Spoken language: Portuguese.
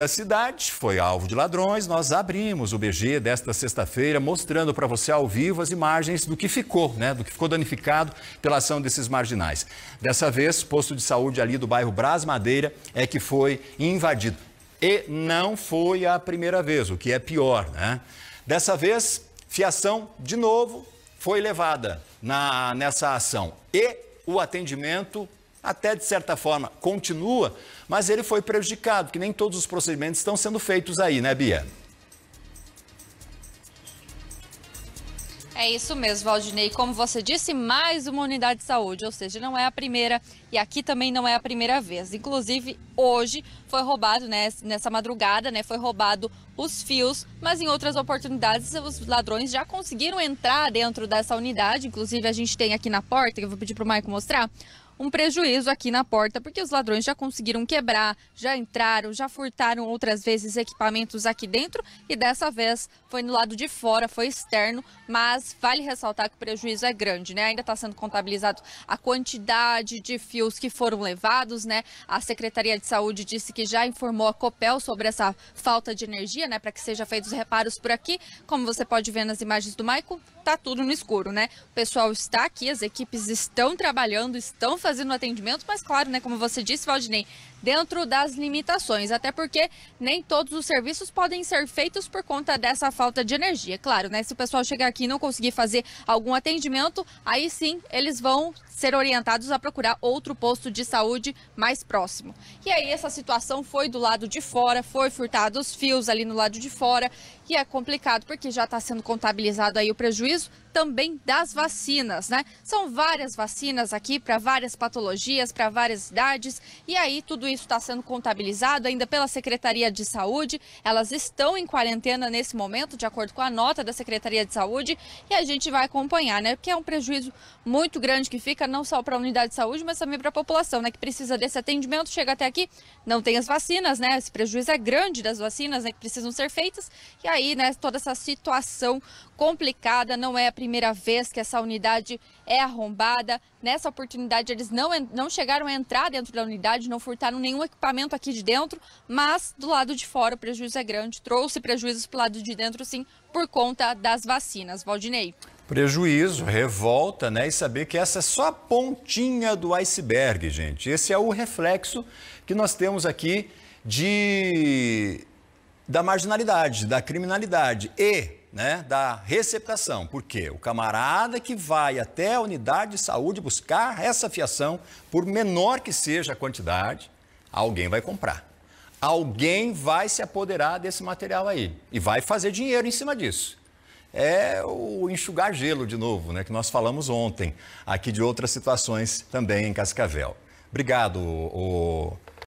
da cidade foi alvo de ladrões, nós abrimos o BG desta sexta-feira, mostrando para você ao vivo as imagens do que ficou, né? Do que ficou danificado pela ação desses marginais. Dessa vez, posto de saúde ali do bairro Bras Madeira é que foi invadido. E não foi a primeira vez, o que é pior, né? Dessa vez, fiação de novo foi levada na, nessa ação. E o atendimento até de certa forma continua, mas ele foi prejudicado, que nem todos os procedimentos estão sendo feitos aí, né, Bia? É isso mesmo, Valdinei. Como você disse, mais uma unidade de saúde, ou seja, não é a primeira e aqui também não é a primeira vez. Inclusive, hoje foi roubado, né, nessa madrugada, né, foi roubado os fios, mas em outras oportunidades os ladrões já conseguiram entrar dentro dessa unidade. Inclusive, a gente tem aqui na porta, que eu vou pedir para o Maicon mostrar, um prejuízo aqui na porta, porque os ladrões já conseguiram quebrar, já entraram, já furtaram outras vezes equipamentos aqui dentro e dessa vez foi no lado de fora, foi externo, mas vale ressaltar que o prejuízo é grande, né? Ainda está sendo contabilizado a quantidade de fios que foram levados, né? A Secretaria de Saúde disse que já informou a Copel sobre essa falta de energia, né? Para que seja feitos reparos por aqui. Como você pode ver nas imagens do Maico, está tudo no escuro, né? O pessoal está aqui, as equipes estão trabalhando, estão fazendo atendimento, mas claro, né, como você disse, Valdinei, dentro das limitações, até porque nem todos os serviços podem ser feitos por conta dessa falta de energia. Claro, né? Se o pessoal chegar aqui e não conseguir fazer algum atendimento, aí sim eles vão ser orientados a procurar outro posto de saúde mais próximo. E aí essa situação foi do lado de fora, foi furtados os fios ali no lado de fora, e é complicado porque já está sendo contabilizado aí o prejuízo preciso também das vacinas, né? São várias vacinas aqui para várias patologias, para várias idades, e aí tudo isso está sendo contabilizado ainda pela Secretaria de Saúde. Elas estão em quarentena nesse momento, de acordo com a nota da Secretaria de Saúde, e a gente vai acompanhar, né? Porque é um prejuízo muito grande que fica, não só para a unidade de saúde, mas também para a população, né? Que precisa desse atendimento, chega até aqui, não tem as vacinas, né? Esse prejuízo é grande das vacinas, né? Que precisam ser feitas, e aí, né? Toda essa situação complicada não não é a primeira vez que essa unidade é arrombada. Nessa oportunidade, eles não, não chegaram a entrar dentro da unidade, não furtaram nenhum equipamento aqui de dentro, mas do lado de fora o prejuízo é grande. Trouxe prejuízos para o lado de dentro, sim, por conta das vacinas. Valdinei. Prejuízo, revolta, né? E saber que essa é só a pontinha do iceberg, gente. Esse é o reflexo que nós temos aqui de da marginalidade, da criminalidade. E né, da receptação. porque O camarada que vai até a unidade de saúde buscar essa fiação, por menor que seja a quantidade, alguém vai comprar. Alguém vai se apoderar desse material aí e vai fazer dinheiro em cima disso. É o enxugar gelo de novo, né, que nós falamos ontem, aqui de outras situações também em Cascavel. Obrigado, o